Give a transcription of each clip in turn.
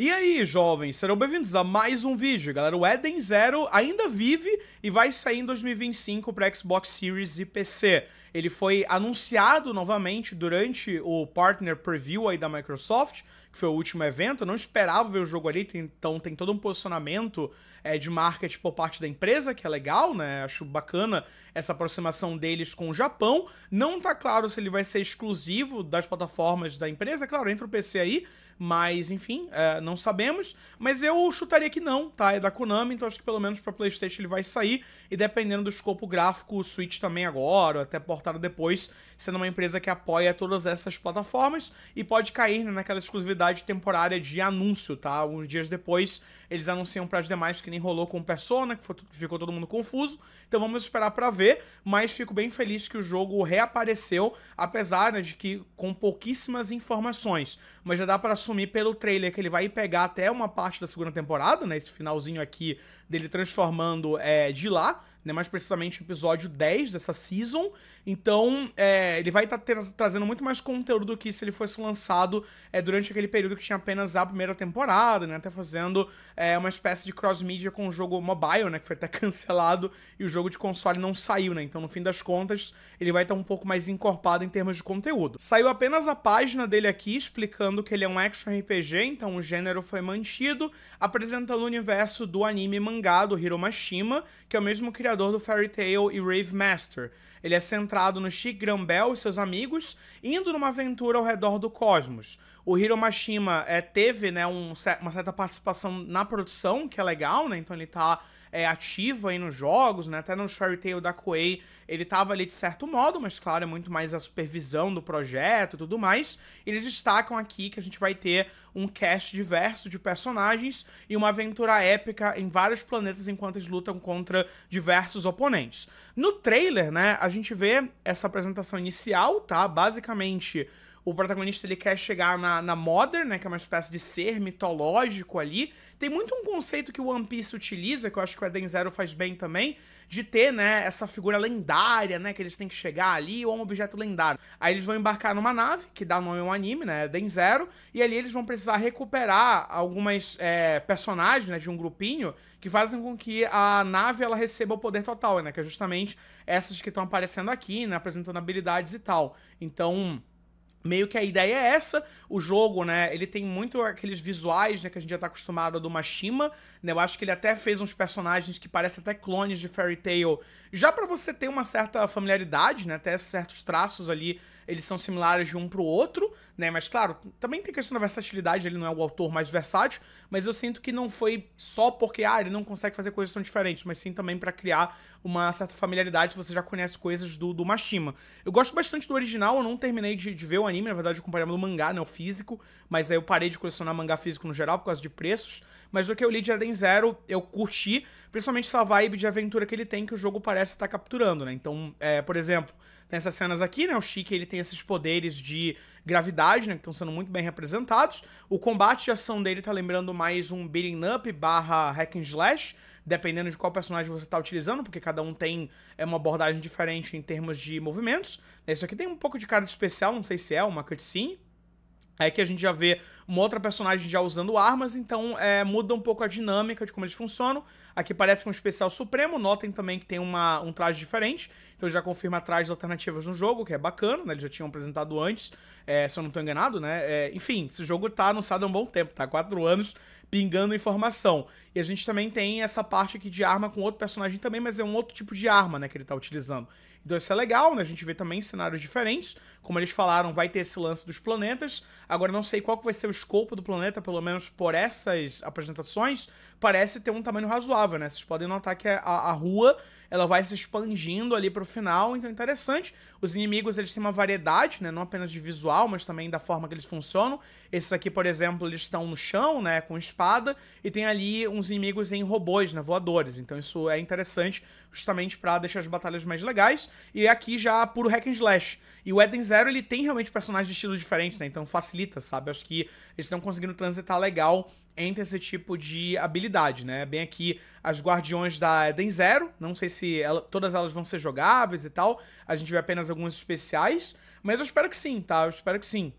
E aí, jovens, serão bem-vindos a mais um vídeo, galera. O Eden Zero ainda vive e vai sair em 2025 para Xbox Series e PC. Ele foi anunciado novamente durante o Partner Preview aí da Microsoft, que foi o último evento. Eu não esperava ver o jogo ali, então tem todo um posicionamento é, de marketing por parte da empresa, que é legal, né? Acho bacana essa aproximação deles com o Japão. Não tá claro se ele vai ser exclusivo das plataformas da empresa, é claro, entra o PC aí, mas, enfim, é, não sabemos. Mas eu chutaria que não, tá? É da Konami, então acho que pelo menos para PlayStation ele vai sair. E dependendo do escopo gráfico, o Switch também agora, ou até portado depois, sendo uma empresa que apoia todas essas plataformas e pode cair né, naquela exclusividade temporária de anúncio, tá? Uns dias depois eles anunciam para as demais que nem rolou com Persona, que foi, ficou todo mundo confuso. Então vamos esperar para ver, mas fico bem feliz que o jogo reapareceu, apesar né, de que com pouquíssimas informações. Mas já dá para assumir pelo trailer que ele vai pegar até uma parte da segunda temporada, né? Esse finalzinho aqui dele transformando é, de lá né, mais precisamente o episódio 10 dessa season. Então, é, ele vai estar tá trazendo muito mais conteúdo do que se ele fosse lançado é, durante aquele período que tinha apenas a primeira temporada, né? Até fazendo é, uma espécie de cross-media com o jogo mobile, né? Que foi até cancelado e o jogo de console não saiu, né? Então, no fim das contas, ele vai estar tá um pouco mais encorpado em termos de conteúdo. Saiu apenas a página dele aqui explicando que ele é um action RPG, então o gênero foi mantido, apresentando o universo do anime mangá do Hiromashima, que é o mesmo criador criador do Fairy Tail e Rave Master. Ele é centrado no Chic Grambel e seus amigos indo numa aventura ao redor do cosmos. O Hiro Mashima é, teve né, um, uma certa participação na produção, que é legal, né? Então ele tá é, ativo aí nos jogos, né? Até no Fairy Tail da Koei ele estava ali de certo modo, mas claro, é muito mais a supervisão do projeto e tudo mais. Eles destacam aqui que a gente vai ter um cast diverso de personagens e uma aventura épica em vários planetas enquanto eles lutam contra diversos oponentes. No trailer, né, a gente vê essa apresentação inicial, tá? Basicamente o protagonista ele quer chegar na, na Modern, né, que é uma espécie de ser mitológico ali. Tem muito um conceito que o One Piece utiliza, que eu acho que o Eden Zero faz bem também, de ter, né, essa figura lendária, né, que eles têm que chegar ali, ou um objeto lendário. Aí eles vão embarcar numa nave, que dá nome ao anime, né, Eden Zero, e ali eles vão precisar recuperar algumas é, personagens, né, de um grupinho, que fazem com que a nave, ela receba o poder total, né, que é justamente essas que estão aparecendo aqui, né, apresentando habilidades e tal. Então meio que a ideia é essa. O jogo, né, ele tem muito aqueles visuais, né, que a gente já tá acostumado do Mashima, né? Eu acho que ele até fez uns personagens que parecem até clones de Fairy Tail, já para você ter uma certa familiaridade, né, até certos traços ali eles são similares de um pro outro, né? Mas claro, também tem questão da versatilidade, ele não é o autor mais versátil, mas eu sinto que não foi só porque ah, ele não consegue fazer coisas tão diferentes, mas sim também para criar uma certa familiaridade, você já conhece coisas do, do Mashima. Eu gosto bastante do original, eu não terminei de, de ver o anime, na verdade eu acompanhava o mangá, né, o físico, mas aí eu parei de colecionar mangá físico no geral por causa de preços. Mas do que eu li de Eden Zero, eu curti, principalmente essa vibe de aventura que ele tem, que o jogo parece estar tá capturando, né? Então, é, por exemplo, tem essas cenas aqui, né? O Chique, ele tem esses poderes de gravidade, né? Que estão sendo muito bem representados. O combate de ação dele tá lembrando mais um beating up barra hack and slash, dependendo de qual personagem você está utilizando, porque cada um tem é, uma abordagem diferente em termos de movimentos. Isso aqui tem um pouco de cara de especial, não sei se é uma cutscene. Aí é que a gente já vê uma outra personagem já usando armas, então é, muda um pouco a dinâmica de como eles funcionam. Aqui parece que é um especial supremo, notem também que tem uma, um traje diferente, então já confirma trajes alternativas no jogo, que é bacana, né? Eles já tinham apresentado antes, é, se eu não estou enganado, né? É, enfim, esse jogo tá anunciado há um bom tempo, tá? Quatro anos pingando informação. E a gente também tem essa parte aqui de arma com outro personagem também, mas é um outro tipo de arma, né, que ele tá utilizando. Então isso é legal, né? A gente vê também cenários diferentes. Como eles falaram, vai ter esse lance dos planetas. Agora não sei qual que vai ser o escopo do planeta, pelo menos por essas apresentações, parece ter um tamanho razoável, né? Vocês podem notar que a, a rua ela vai se expandindo ali para o final, então é interessante. Os inimigos, eles têm uma variedade, né? Não apenas de visual, mas também da forma que eles funcionam. Esses aqui, por exemplo, eles estão no chão, né? Com espada. E tem ali uns inimigos em robôs, né? Voadores. Então isso é interessante justamente para deixar as batalhas mais legais. E é aqui já puro hack and slash. E o Eden Zero, ele tem realmente personagens de estilos diferentes, né? Então facilita, sabe? Acho que eles estão conseguindo transitar legal entre esse tipo de habilidade, né? Bem aqui, as guardiões da Eden Zero, não sei se ela, todas elas vão ser jogáveis e tal, a gente vê apenas mais algumas especiais, mas eu espero que sim, tá? Eu espero que sim.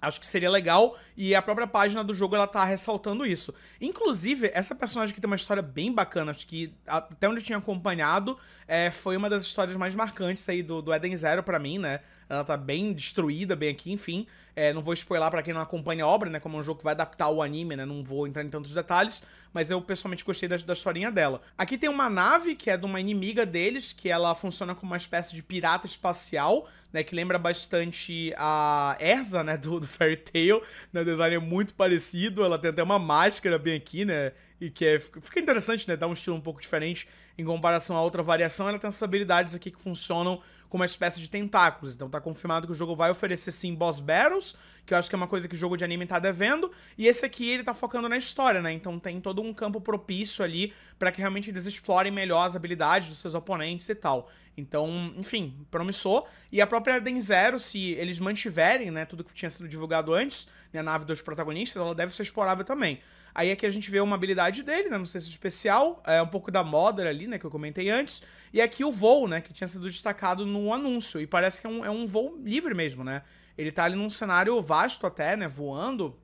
Acho que seria legal e a própria página do jogo ela tá ressaltando isso. Inclusive, essa personagem que tem uma história bem bacana, acho que até onde eu tinha acompanhado, é, foi uma das histórias mais marcantes aí do, do Eden Zero para mim, né? Ela tá bem destruída, bem aqui, enfim. É, não vou spoiler para quem não acompanha a obra, né? Como é um jogo que vai adaptar o anime, né? Não vou entrar em tantos detalhes, mas eu pessoalmente gostei da, da historinha dela. Aqui tem uma nave que é de uma inimiga deles, que ela funciona como uma espécie de pirata espacial, né? Que lembra bastante a Erza, né? Do, do Fairy Tail. Né, o design é muito parecido. Ela tem até uma máscara bem aqui, né? E que é, fica interessante, né? Dá um estilo um pouco diferente em comparação à outra variação. Ela tem essas habilidades aqui que funcionam como uma espécie de tentáculos. Então tá confirmado que o jogo vai oferecer sim boss battles, que eu acho que é uma coisa que o jogo de anime tá devendo. E esse aqui ele tá focando na história, né? Então tem todo um campo propício ali para que realmente eles explorem melhor as habilidades dos seus oponentes e tal. Então, enfim, promissor. E a própria Den Zero, se eles mantiverem, né, tudo que tinha sido divulgado antes, né, a nave dos protagonistas, ela deve ser explorável também. Aí aqui a gente vê uma habilidade dele, né? Não sei se é especial. É um pouco da moda ali, né? Que eu comentei antes. E aqui o voo, né? Que tinha sido destacado no anúncio. E parece que é um, é um voo livre mesmo, né? Ele tá ali num cenário vasto até, né? Voando.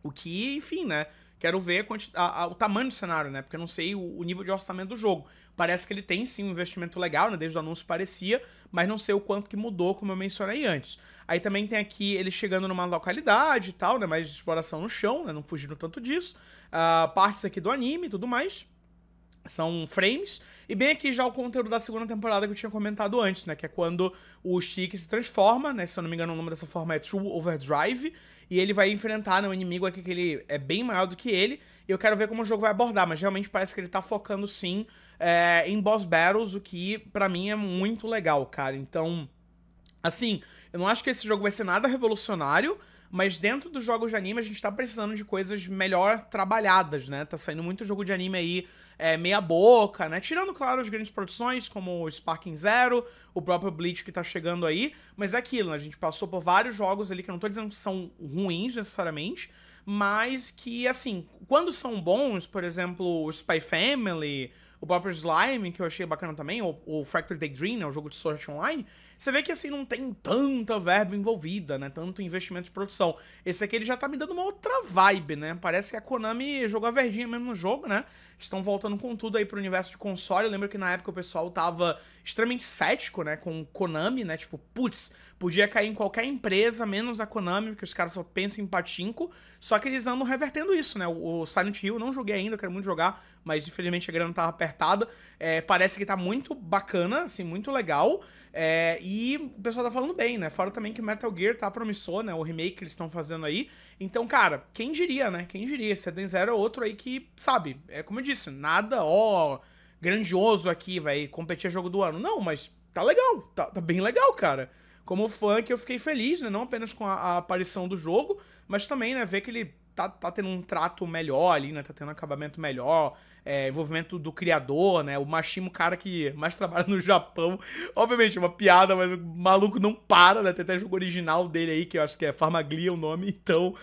O que, enfim, né? Quero ver a, a, o tamanho do cenário, né? Porque eu não sei o, o, nível de orçamento do jogo. Parece que ele tem sim um investimento legal, né? Desde o anúncio parecia, mas não sei o quanto que mudou, como eu mencionei antes. Aí também tem aqui ele chegando numa localidade e tal, né? Mais exploração no chão, né? Não fugindo tanto disso. Uh, partes aqui do anime e tudo mais. São frames. E bem aqui já o conteúdo da segunda temporada que eu tinha comentado antes, né? Que é quando o Chique se transforma, né? Se eu não me engano, o nome dessa forma é True Overdrive. E ele vai enfrentar né, um inimigo aqui que ele é bem maior do que ele. E eu quero ver como o jogo vai abordar, mas realmente parece que ele tá focando sim é, em boss battles, o que para mim é muito legal, cara. Então, assim, eu não acho que esse jogo vai ser nada revolucionário. Mas dentro dos jogos de anime, a gente tá precisando de coisas melhor trabalhadas, né? Tá saindo muito jogo de anime aí é, meia boca, né? Tirando, claro, as grandes produções, como o Sparking Zero, o próprio Bleach que tá chegando aí. Mas é aquilo, né? A gente passou por vários jogos ali que eu não tô dizendo que são ruins necessariamente, mas que, assim, quando são bons, por exemplo, o Spy Family, o próprio Slime, que eu achei bacana também, ou o Fractured Daydream, né? O jogo de sorte online você vê que assim não tem tanta verba envolvida, né? Tanto investimento de produção. Esse aqui ele já tá me dando uma outra vibe, né? Parece que a Konami jogou a verdinha mesmo no jogo, né? Estão voltando com tudo aí pro universo de console. Eu lembro que na época o pessoal tava extremamente cético, né? Com Konami, né? Tipo, putz, podia cair em qualquer empresa, menos a Konami, porque os caras só pensam em patinco. Só que eles andam revertendo isso, né? O Silent Hill eu não joguei ainda, eu quero muito jogar mas infelizmente a grana tava apertada. É, parece que tá muito bacana, assim, muito legal. É, e o pessoal tá falando bem, né? Fora também que o Metal Gear tá promissor, né? O remake que eles estão fazendo aí. Então, cara, quem diria, né? Quem diria? Seden Zero é outro aí que, sabe, é como eu disse, nada, ó, grandioso aqui, vai competir jogo do ano. Não, mas tá legal, tá, tá bem legal, cara como fã que eu fiquei feliz, né? Não apenas com a, a, aparição do jogo, mas também, né, ver que ele tá, tá tendo um trato melhor ali, né? Tá tendo um acabamento melhor é, envolvimento do criador, né? O Machimo, o cara que mais trabalha no Japão. Obviamente, uma piada, mas o maluco não para, né? Tem até jogo original dele aí, que eu acho que é Farmaglia o nome, então.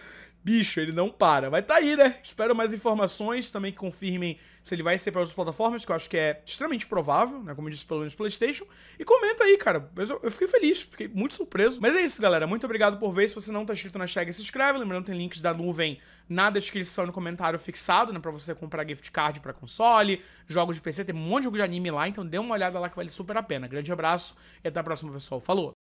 Bicho, ele não para. Mas tá aí, né? Espero mais informações também que confirmem se ele vai ser para outras plataformas, que eu acho que é extremamente provável, né? Como eu disse, pelo menos PlayStation. E comenta aí, cara. Eu, eu fiquei feliz, fiquei muito surpreso. Mas é isso, galera. Muito obrigado por ver. Se você não tá inscrito na Chega, se inscreve. Lembrando, tem links da nuvem na descrição e no comentário fixado, né? Pra você comprar gift card para console, jogos de PC, tem um monte de jogo de anime lá. Então dê uma olhada lá que vale super a pena. Grande abraço e até a próxima, pessoal. Falou!